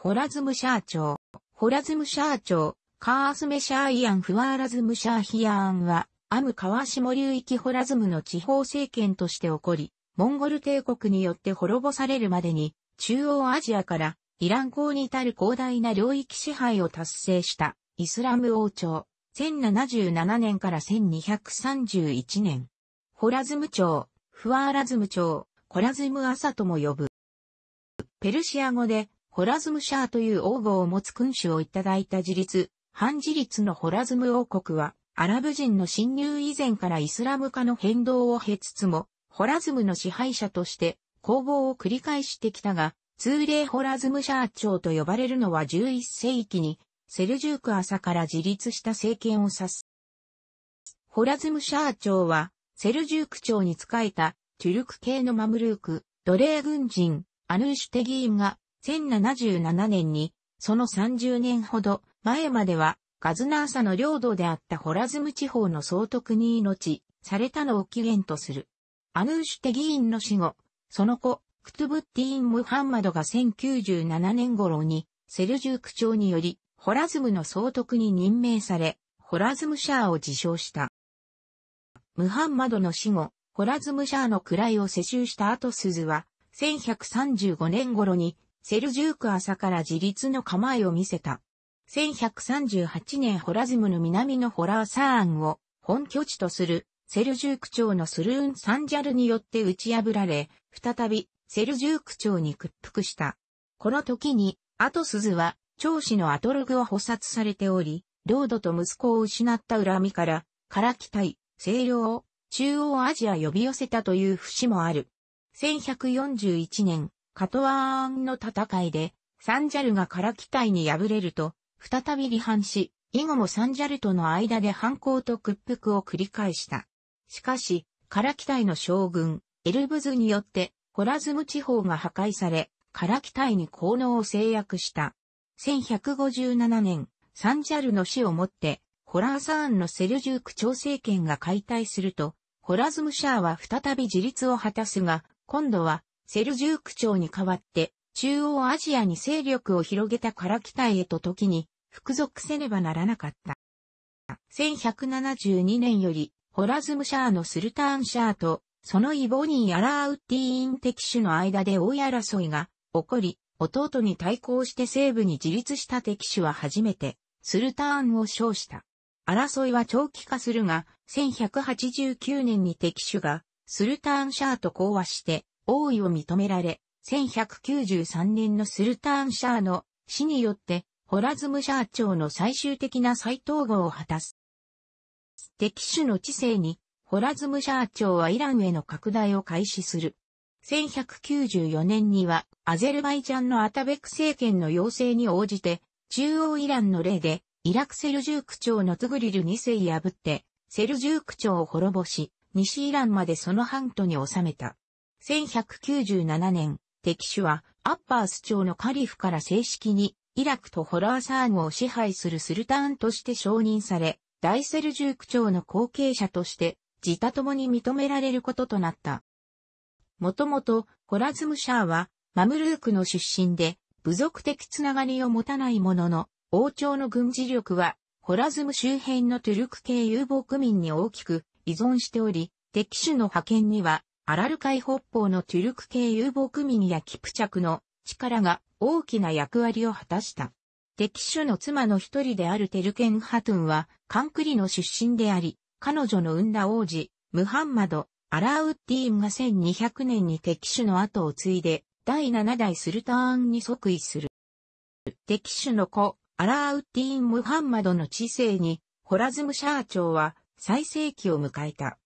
ホラズムシャー朝、ホラズムシャー朝、カースメシャーイアン・フワーラズムシャーヒアーンは、アム川下流域ホラズムの地方政権として起こり、モンゴル帝国によって滅ぼされるまでに、中央アジアからイラン港に至る広大な領域支配を達成したイスラム王朝、1077年から1231年。ホラズム朝、フワーラズム朝、コラズム朝とも呼ぶ。ペルシア語でホラズムシャーという王号を持つ君主をいただいた自立、反自立のホラズム王国は、アラブ人の侵入以前からイスラム化の変動を経つつも、ホラズムの支配者として攻防を繰り返してきたが、通例ホラズムシャー朝と呼ばれるのは11世紀に、セルジューク朝から自立した政権を指す。ホラズムシャー朝は、セルジューク朝に仕えた、トゥルク系のマムルーク、奴隷軍人、アヌーシュテギーンが1077年に、その30年ほど前までは、ガズナーサの領土であったホラズム地方の総督に命、されたのを起源とする。アヌーシュテ議員の死後、その子、クトゥブッティーン・ムハンマドが1097年頃に、セルジューク朝により、ホラズムの総督に任命され、ホラズムシャーを自称した。ムハンマドの死後、ホラズムシャーの位を世襲した後鈴は、1135年頃にセルジューク朝から自立の構えを見せた。1138年ホラズムの南のホラーサーンを本拠地とするセルジューク朝のスルーン・サンジャルによって打ち破られ、再びセルジューク朝に屈服した。この時に、アトスズは、長子のアトログを捕殺されており、領土と息子を失った恨みから、から期待、西洋を中央アジア呼び寄せたという節もある。1141年、カトワーンの戦いで、サンジャルがカラキタイに敗れると、再び離反し、以後もサンジャルとの間で反抗と屈服を繰り返した。しかし、カラキタイの将軍、エルブズによって、ホラズム地方が破壊され、カラキタイに効能を制約した。1157年、サンジャルの死をもって、ホラーサーンのセルジューク朝政権が解体すると、ホラズムシャーは再び自立を果たすが、今度はセルジューク朝に代わって、中央アジアに勢力を広げたカラキタイへと時に、服属せねばならなかった。1172年より、ホラズムシャーのスルターンシャーと、そのイボニー・アラーウッティーン敵種の間で大争いが起こり、弟に対抗して西部に自立した敵種は初めて、スルターンを称した。争いは長期化するが、1189年に敵種が、スルターンシャーと講和して、王位を認められ、1193年のスルターン・シャーの死によって、ホラズム・シャー朝の最終的な再統合を果たす。敵種の知性に、ホラズム・シャー朝はイランへの拡大を開始する。1194年には、アゼルバイジャンのアタベク政権の要請に応じて、中央イランの例で、イラクセルジューク朝のツグリル2世破って、セルジューク朝を滅ぼし、西イランまでその半島に収めた。1197年、敵手はアッパース朝のカリフから正式にイラクとホラーサーンを支配するスルターンとして承認され、大セルジューク朝の後継者として自他共に認められることとなった。もともと、ホラズムシャーは、マムルークの出身で、部族的つながりを持たないものの、王朝の軍事力は、ホラズム周辺のトゥルク系遊牧民に大きく依存しており、敵主の派遣にはアラル海北方のトゥルク系遊牧民やキプチャクの力が大きな役割を果たした。敵主の妻の一人であるテルケン・ハトゥンは、カンクリの出身であり、彼女の生んだ王子、ムハンマド、アラーウッディーンが1200年に敵主の後を継いで、第7代スルターンに即位する。敵主の子、アラーウッディーン・ムハンマドの知性に、ホラズム・シャー朝は最盛期を迎えた。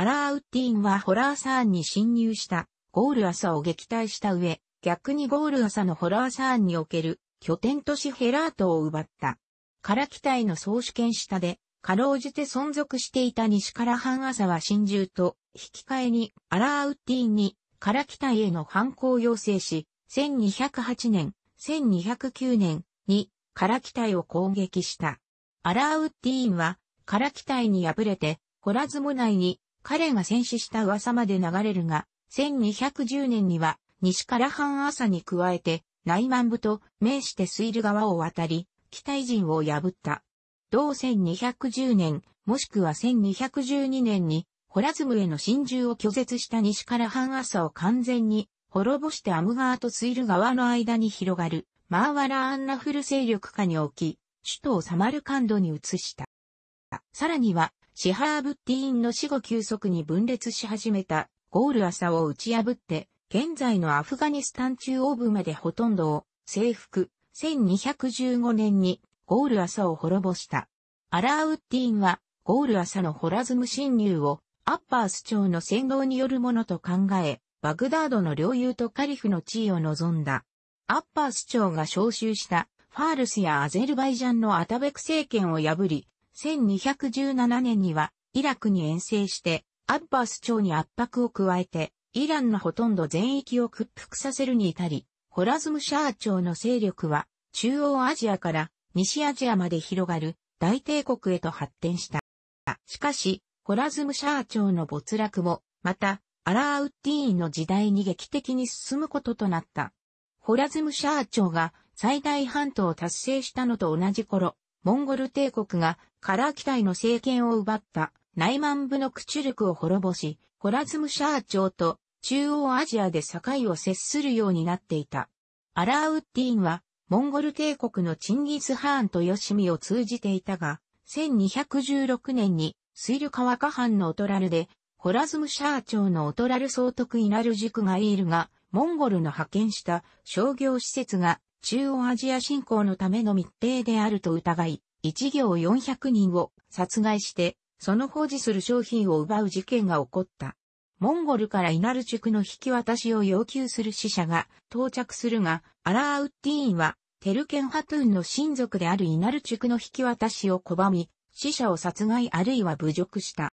アラーウッディンはホラーサーンに侵入したゴールアサを撃退した上、逆にゴールアサのホラーサーンにおける拠点都市ヘラートを奪った。カラ機体の総主権下で、かろうじて存続していた西から半朝は侵入と引き換えにアラーウッディンにカラ機体への反抗を要請し、1208年、1209年にカラ機体を攻撃した。アラーウッディーンはカラ機体に敗れて、ホラズモ内に彼が戦死した噂まで流れるが、1210年には、西から半朝に加えて、内満部と面してスイル川を渡り、北異人を破った。同1210年、もしくは1212年に、ホラズムへの侵入を拒絶した西から半朝を完全に、滅ぼしてアム川とスイル川の間に広がる、マーワラアンナフル勢力下に置き、首都をサマルカンドに移した。さらには、シハーブッティーンの死後急速に分裂し始めたゴール朝を打ち破って、現在のアフガニスタン中央部までほとんどを征服、1215年にゴール朝を滅ぼした。アラーウッディーンはゴール朝のホラズム侵入をアッパース朝の先導によるものと考え、バグダードの領有とカリフの地位を望んだ。アッパース朝が召集したファールスやアゼルバイジャンのアタベク政権を破り、1217年にはイラクに遠征して、アッバース朝に圧迫を加えて、イランのほとんど全域を屈服させるに至り、ホラズムシャー朝の勢力は、中央アジアから西アジアまで広がる大帝国へと発展した。しかし、ホラズムシャー朝の没落も、また、アラーウッディーンの時代に劇的に進むこととなった。ホラズムシャー朝が最大半島を達成したのと同じ頃、モンゴル帝国がカラー機体の政権を奪った内満部のクチュルクを滅ぼし、ホラズムシャー朝と中央アジアで境を接するようになっていた。アラーウッディーンはモンゴル帝国のチンギス・ハーンとヨシミを通じていたが、1216年に水ル川河畔のオトラルで、ホラズムシャー朝のオトラル総督イナルジクがいるが、モンゴルの派遣した商業施設が中央アジア侵攻のための密閉であると疑い、一行400人を殺害して、その保持する商品を奪う事件が起こった。モンゴルからイナルチュクの引き渡しを要求する死者が到着するが、アラーウッディーンは、テルケンハトゥーンの親族であるイナルチュクの引き渡しを拒み、死者を殺害あるいは侮辱した。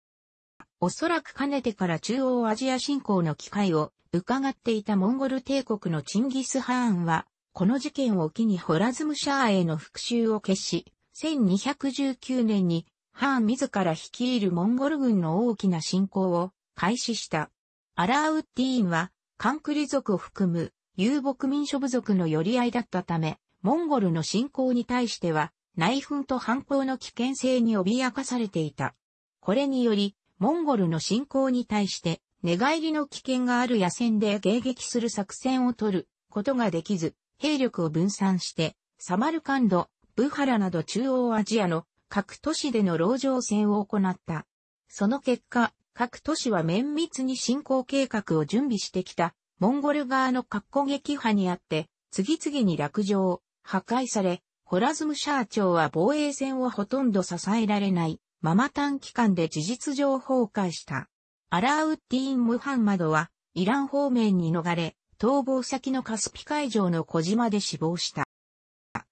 おそらくかねてから中央アジア侵攻の機会を伺っていたモンゴル帝国のチンギス・ハーンは、この事件を機にホラズムシャーへの復讐を決し、1219年に、ハーン自ら率いるモンゴル軍の大きな侵攻を開始した。アラーウッディーンは、カンクリ族を含む遊牧民諸部族の寄り合いだったため、モンゴルの侵攻に対しては、内紛と反抗の危険性に脅かされていた。これにより、モンゴルの侵攻に対して、寝返りの危険がある野戦で迎撃する作戦を取ることができず、兵力を分散して、サマルカンド、ブハラなど中央アジアの各都市での籠城戦を行った。その結果、各都市は綿密に進行計画を準備してきた、モンゴル側の核攻撃派にあって、次々に落城、破壊され、ホラズムシャー朝は防衛戦をほとんど支えられないまま短期間で事実上崩壊した。アラウッディーン・ムハンマドはイラン方面に逃れ、逃亡先のカスピ海上の小島で死亡した。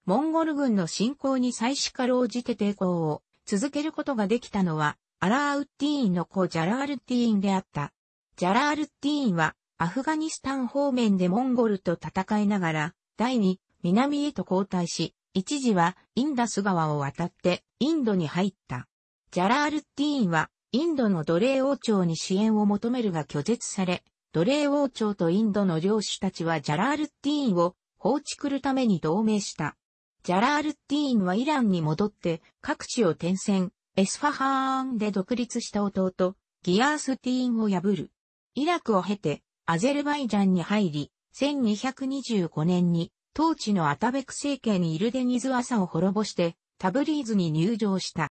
モンゴル軍の侵攻に最しかろうじて抵抗を続けることができたのは、アラーウッティーンの子ジャラールティーンであった。ジャラールティーンは、アフガニスタン方面でモンゴルと戦いながら、第二、南へと後退し、一時はインダス川を渡ってインドに入った。ジャラールティーンは、インドの奴隷王朝に支援を求めるが拒絶され、奴隷王朝とインドの領主たちはジャラールッティーンを放置くるために同盟した。ジャラールッティーンはイランに戻って各地を転戦、エスファハーンで独立した弟、ギアースティーンを破る。イラクを経て、アゼルバイジャンに入り、1225年に、当地のアタベク政権にイルデニズ朝を滅ぼして、タブリーズに入場した。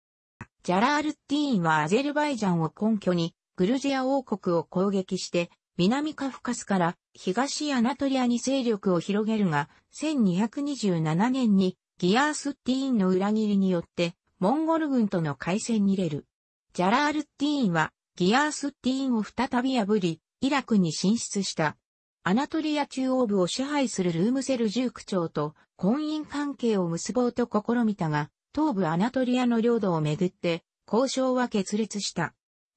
ジャラールッティーンはアゼルバイジャンを根拠に、グルジア王国を攻撃して、南カフカスから東アナトリアに勢力を広げるが、1227年にギアースッティーンの裏切りによって、モンゴル軍との海戦に出る。ジャラールッティーンは、ギアースッティーンを再び破り、イラクに進出した。アナトリア中央部を支配するルームセルジ区長と婚姻関係を結ぼうと試みたが、東部アナトリアの領土をめぐって、交渉は決裂した。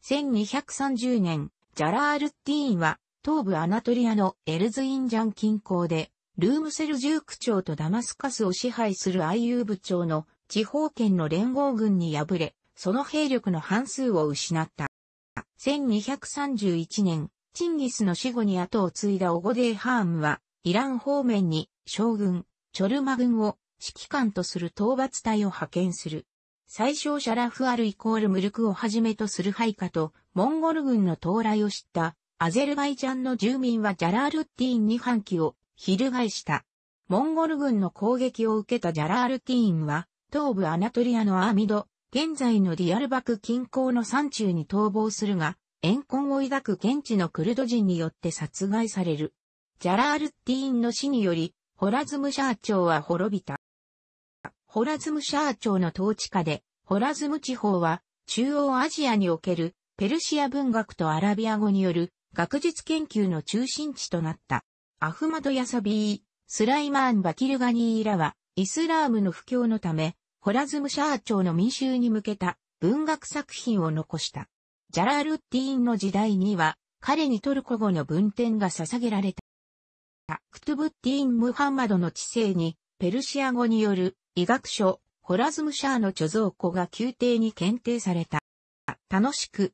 1230年、ジャラールッティーンは、東部アナトリアのエルズインジャン近郊で、ルームセルジューク朝とダマスカスを支配するアイユーブ朝の地方圏の連合軍に敗れ、その兵力の半数を失った。1231年、チンギスの死後に後を継いだオゴデーハームは、イラン方面に将軍、チョルマ軍を指揮官とする討伐隊を派遣する。最小シャラフアルイコールムルクをはじめとする配下とモンゴル軍の到来を知ったアゼルバイジャンの住民はジャラールッティーンに反旗を翻した。モンゴル軍の攻撃を受けたジャラールティーンは、東部アナトリアのアーミド、現在のディアルバク近郊の山中に逃亡するが、怨恨を抱く現地のクルド人によって殺害される。ジャラールティーンの死により、ホラズムシャー朝は滅びた。ホラズムシャー朝の統治下で、ホラズム地方は中央アジアにおけるペルシア文学とアラビア語による学術研究の中心地となった。アフマド・ヤサビー、スライマーン・バキルガニーらは、イスラームの布教のため、ホラズム・シャー朝の民衆に向けた文学作品を残した。ジャラールッティーンの時代には、彼にトルコ語の文典が捧げられた。クトゥブッティーン・ムハンマドの知性に、ペルシア語による医学書、ホラズム・シャーの貯蔵庫が宮廷に検定された。楽しく、